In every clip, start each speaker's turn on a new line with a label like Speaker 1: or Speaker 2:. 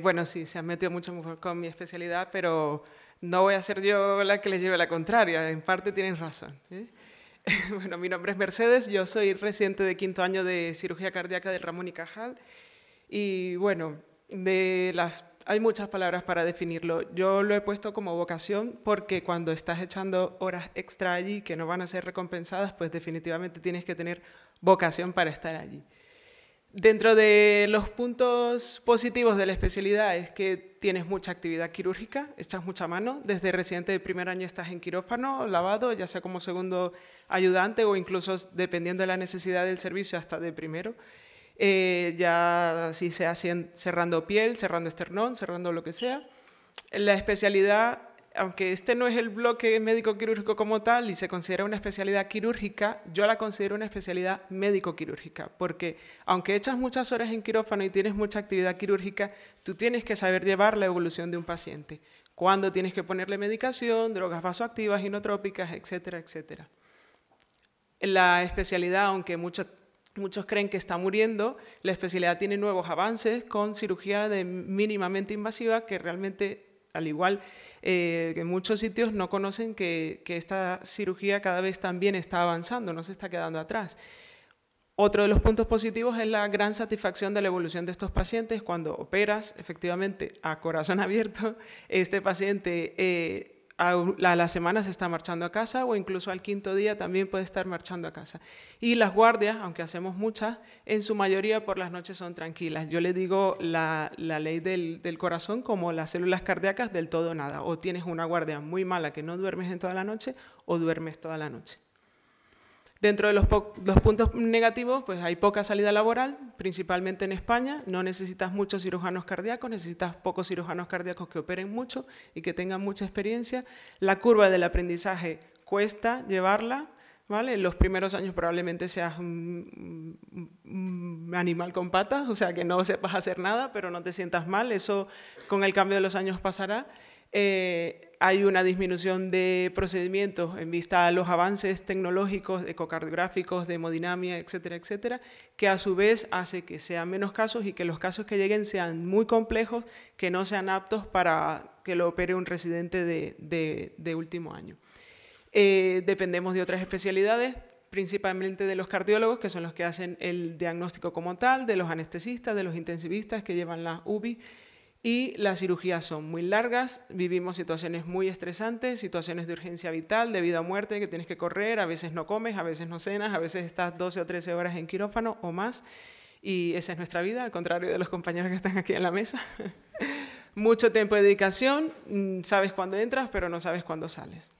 Speaker 1: Bueno, sí, se han metido mucho mejor con mi especialidad, pero no voy a ser yo la que les lleve la contraria. En parte tienen razón. bueno, mi nombre es Mercedes, yo soy reciente de quinto año de cirugía cardíaca del Ramón y Cajal. Y bueno, de las, hay muchas palabras para definirlo. Yo lo he puesto como vocación porque cuando estás echando horas extra allí que no van a ser recompensadas, pues definitivamente tienes que tener vocación para estar allí. Dentro de los puntos positivos de la especialidad es que tienes mucha actividad quirúrgica, echas mucha mano. Desde residente de primer año estás en quirófano, lavado, ya sea como segundo ayudante o incluso dependiendo de la necesidad del servicio hasta de primero. Eh, ya así sea cerrando piel, cerrando esternón, cerrando lo que sea. La especialidad aunque este no es el bloque médico-quirúrgico como tal y se considera una especialidad quirúrgica, yo la considero una especialidad médico-quirúrgica, porque aunque echas muchas horas en quirófano y tienes mucha actividad quirúrgica, tú tienes que saber llevar la evolución de un paciente, Cuando tienes que ponerle medicación, drogas vasoactivas, inotrópicas, etcétera, etcétera. La especialidad, aunque muchos Muchos creen que está muriendo. La especialidad tiene nuevos avances con cirugía de mínimamente invasiva que realmente al igual eh, que muchos sitios no conocen que, esta cirugía cada vez también está avanzando, no se está quedando atrás. Otro de los puntos positivos es la gran satisfacción de la evolución de estos pacientes. Cuando operas, efectivamente, a corazón abierto, este paciente eh, a, la semana se está marchando a casa o incluso al quinto día también puede estar marchando a casa. Y las guardias, aunque hacemos muchas, en su mayoría por las noches son tranquilas. Yo le digo la, ley del, del, corazón como las células cardíacas del todo nada. O tienes una guardia muy mala que no duermes en toda la noche o duermes toda la noche. Dentro de los, los, puntos negativos, pues hay poca salida laboral, principalmente en España. No necesitas muchos cirujanos cardíacos, necesitas pocos cirujanos cardíacos que operen mucho y que tengan mucha experiencia. La curva del aprendizaje cuesta llevarla. ¿Vale? En los primeros años probablemente seas un, animal con patas, o sea, que no sepas hacer nada, pero no te sientas mal, eso con el cambio de los años pasará. Eh, hay una disminución de procedimientos en vista a los avances tecnológicos, ecocardiográficos, de hemodinamia, etcétera, etcétera, que a su vez hace que sean menos casos y que los casos que lleguen sean muy complejos, que no sean aptos para que lo opere un residente de, último año. Eh, dependemos de otras especialidades, principalmente de los cardiólogos, que son los que hacen el diagnóstico como tal, de los anestesistas, de los intensivistas que llevan la UBI y las cirugías son muy largas, vivimos situaciones muy estresantes, situaciones de urgencia vital, de vida o muerte, que tienes que correr, a veces no comes, a veces no cenas, a veces estás 12 o 13 horas en quirófano o más, y esa es nuestra vida, al contrario de los compañeros que están aquí en la mesa. Mucho tiempo de dedicación, mm, sabes cuándo entras, pero no sabes cuándo sales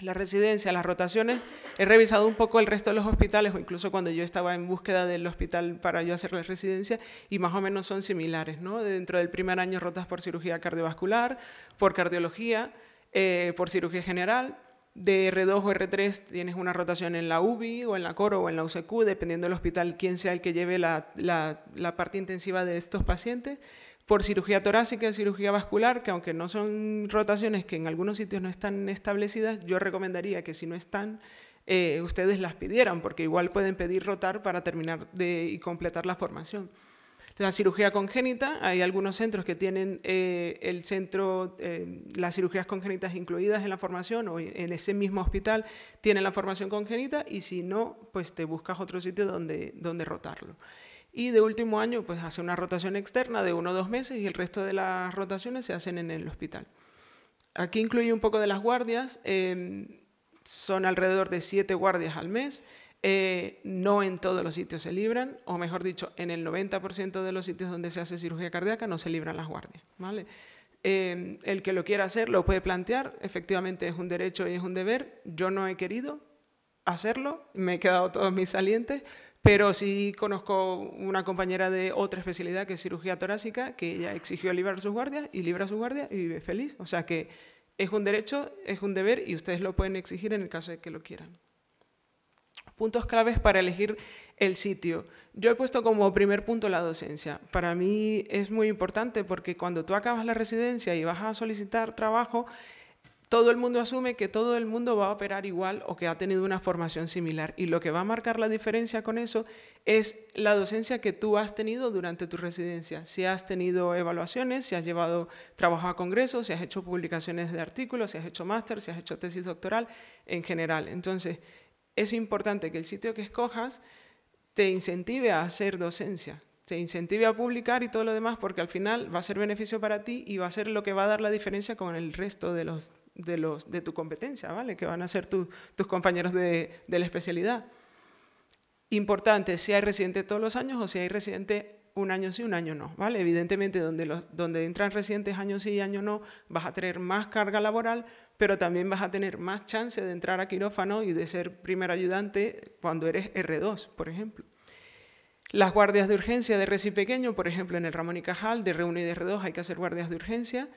Speaker 1: la residencia, las rotaciones, he revisado un poco el resto de los hospitales, incluso cuando yo estaba en búsqueda del hospital para yo hacer la residencia, y más o menos son similares, ¿no? Dentro del primer año rotas por cirugía cardiovascular, por cardiología, eh, por cirugía general, de R2 o R3 tienes una rotación en la UBI o en la CORO o en la UCQ, dependiendo del hospital, quién sea el que lleve la parte intensiva de estos pacientes por cirugía torácica, y cirugía vascular, que aunque no son rotaciones que en algunos sitios no están establecidas, yo recomendaría que si no están, eh, ustedes las pidieran, porque igual pueden pedir rotar para terminar de, y completar la formación. La cirugía congénita, hay algunos centros que tienen eh, el centro, eh, las cirugías congénitas incluidas en la formación o en ese mismo hospital tienen la formación congénita y si no, pues te buscas otro sitio donde, donde rotarlo. Y de último año, pues hace una rotación externa de uno o dos meses y el resto de las rotaciones se hacen en el hospital. Aquí incluye un poco de las guardias, em, son alrededor de siete guardias al mes. Eh, no en todos los sitios se libran, o mejor dicho, en el 90% de los sitios donde se hace cirugía cardíaca no se libran las guardias. ¿vale? Em, el que lo quiera hacer lo puede plantear, efectivamente es un derecho y es un deber. Yo no he querido hacerlo, me he quedado todos mis salientes, pero sí conozco una compañera de otra especialidad, que es cirugía torácica, que ya exigió liberar sus guardias y libra a sus guardias y vive feliz. O sea que es un derecho, es un deber y ustedes lo pueden exigir en el caso de que lo quieran. Puntos claves para elegir el sitio. Yo he puesto como primer punto la docencia. Para mí es muy importante porque cuando tú acabas la residencia y vas a solicitar trabajo, todo el mundo asume que todo el mundo va a operar igual o que ha tenido una formación similar. Y lo que va a marcar la diferencia con eso es la docencia que tú has tenido durante tu residencia. Si has tenido evaluaciones, si has llevado trabajo a congresos, si has hecho publicaciones de artículos, si has hecho máster, si has hecho tesis doctoral, en general. Entonces, es importante que el sitio que escojas te incentive a hacer docencia, te incentive a publicar y todo lo demás, porque al final va a ser beneficio para ti y va a ser lo que va a dar la diferencia con el resto de los de, tu competencia, ¿vale? Que van a ser tus compañeros de, la especialidad. Importante, si hay residente todos los años o si hay residente un año sí, un año no, ¿vale? Evidentemente, donde, donde entran residentes año sí y año no, vas a tener más carga laboral, pero también vas a tener más chance de entrar a quirófano y de ser primer ayudante cuando eres R2, por ejemplo. Las guardias de urgencia de Resi Pequeño, por ejemplo, en el Ramón y Cajal, de R1 y de R2 hay que hacer guardias de urgencia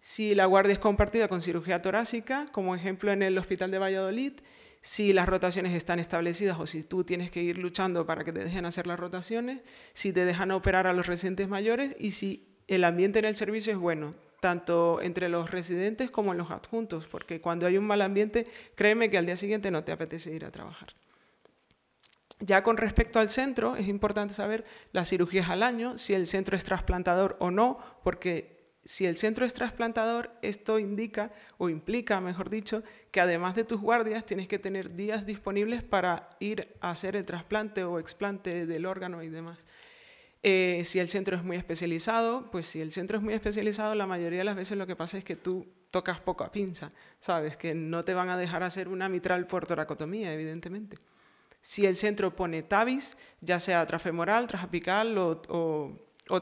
Speaker 1: si la guardia es compartida con cirugía torácica, como ejemplo en el hospital de Valladolid, si las rotaciones están establecidas o si tú tienes que ir luchando para que te dejen hacer las rotaciones, si te dejan operar a los residentes mayores y si el ambiente en el servicio es bueno, tanto entre los residentes como en los adjuntos, porque cuando hay un mal ambiente, créeme que al día siguiente no te apetece ir a trabajar. Ya con respecto al centro, es importante saber las cirugías al año, si el centro es trasplantador o no, porque si el centro es trasplantador, esto indica o implica, mejor dicho, que además de tus guardias tienes que tener días disponibles para ir a hacer el trasplante o explante del órgano y demás. Eh, si el centro es muy especializado, pues si el centro es muy especializado, la mayoría de las veces lo que pasa es que tú tocas poco a pinza, ¿sabes? Que no te van a dejar hacer una mitral por toracotomía, evidentemente. Si el centro pone TAVIS, ya sea trasfemoral transapical o, o, o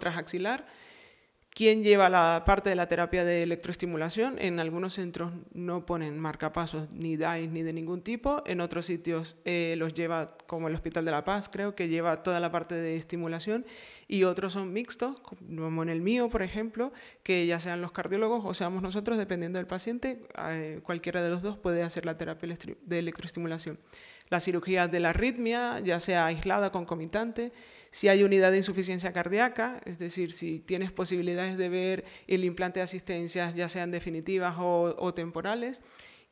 Speaker 1: ¿Quién lleva la parte de la terapia de electroestimulación? En algunos centros no ponen marcapasos ni DAIs ni de ningún tipo. En otros sitios eh, los lleva, como el Hospital de la Paz, creo que lleva toda la parte de estimulación. Y otros son mixtos, como en el mío, por ejemplo, que ya sean los cardiólogos o seamos nosotros, dependiendo del paciente, eh, cualquiera de los dos puede hacer la terapia de electroestimulación la cirugía de la arritmia, ya sea aislada, concomitante, si hay unidad de insuficiencia cardíaca, es decir, si tienes posibilidades de ver el implante de asistencias, ya sean definitivas o, temporales,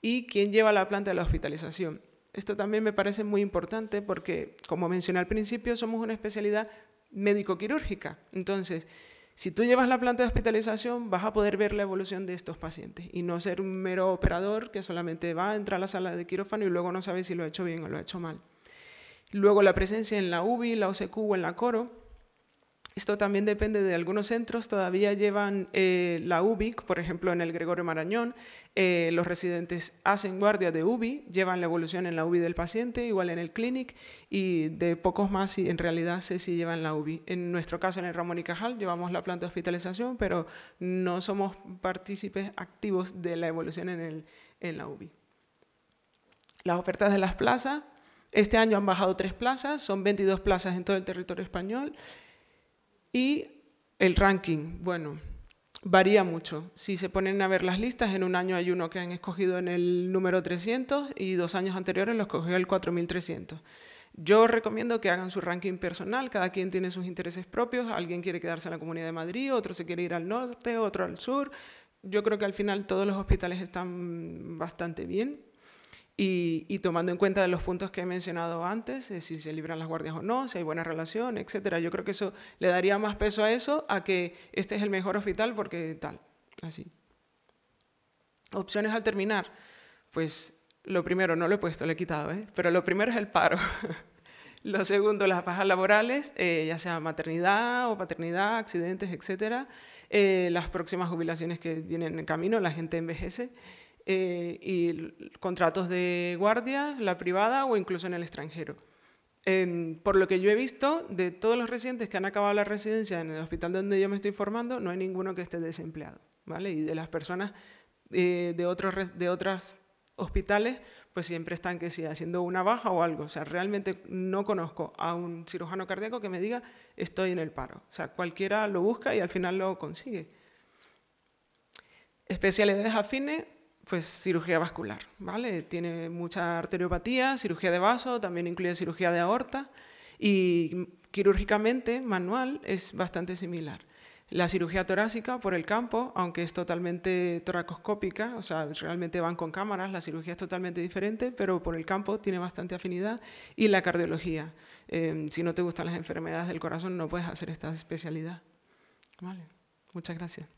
Speaker 1: y quién lleva la planta a la hospitalización. Esto también me parece muy importante porque, como mencioné al principio, somos una especialidad médico-quirúrgica. Entonces, si tú llevas la planta de hospitalización, vas a poder ver la evolución de estos pacientes y no ser un mero operador que solamente va a entrar a la sala de quirófano y luego no sabe si lo ha hecho bien o lo ha hecho mal. Luego la presencia en la UBI, la OCQ o en la CORO esto también depende de algunos centros, todavía llevan eh, la UBIC, por ejemplo, en el Gregorio Marañón, eh, los residentes hacen guardia de UBI, llevan la evolución en la UBI del paciente, igual en el clinic, y de pocos más en realidad sé si llevan la UBI. En nuestro caso, en el Ramón y Cajal, llevamos la planta de hospitalización, pero no somos partícipes activos de la evolución en, en la UBI. Las ofertas de las plazas, este año han bajado tres plazas, son 22 plazas en todo el territorio español. Y el ranking, bueno, varía mucho. Si se ponen a ver las listas, en un año hay uno que han escogido en el número 300 y dos años anteriores los cogió el 4300. Yo recomiendo que hagan su ranking personal, cada quien tiene sus intereses propios, alguien quiere quedarse en la Comunidad de Madrid, otro se quiere ir al norte, otro al sur. Yo creo que al final todos los hospitales están bastante bien y, tomando en cuenta de los puntos que he mencionado antes, si se libran las guardias o no, si hay buena relación, etcétera. Yo creo que eso le daría más peso a eso, a que este es el mejor hospital porque tal, así. Opciones al terminar, pues lo primero no lo he puesto, lo he quitado, ¿eh? pero lo primero es el paro. lo segundo, las bajas laborales, eh, ya sea maternidad o paternidad, accidentes, etcétera. Eh, las próximas jubilaciones que vienen en camino, la gente envejece. Eh, y contratos de guardias, la privada o incluso en el extranjero. Em, por lo que yo he visto, de todos los residentes que han acabado la residencia en el hospital donde yo me estoy formando, no hay ninguno que esté desempleado, ¿vale? Y de las personas eh, de, otros, de otras hospitales, pues siempre están que sí, haciendo una baja o algo. O sea, realmente no conozco a un cirujano cardíaco que me diga estoy en el paro. O sea, cualquiera lo busca y al final lo consigue. Especialidades afines, pues cirugía vascular, ¿vale? Tiene mucha arteriopatía, cirugía de vaso, también incluye cirugía de aorta y quirúrgicamente manual es bastante similar. La cirugía torácica por el campo, aunque es totalmente toracoscópica, o sea, realmente van con cámaras, la cirugía es totalmente diferente, pero por el campo tiene bastante afinidad. Y la cardiología, em, si no te gustan las enfermedades del corazón, no puedes hacer esta especialidad. Vale, muchas gracias.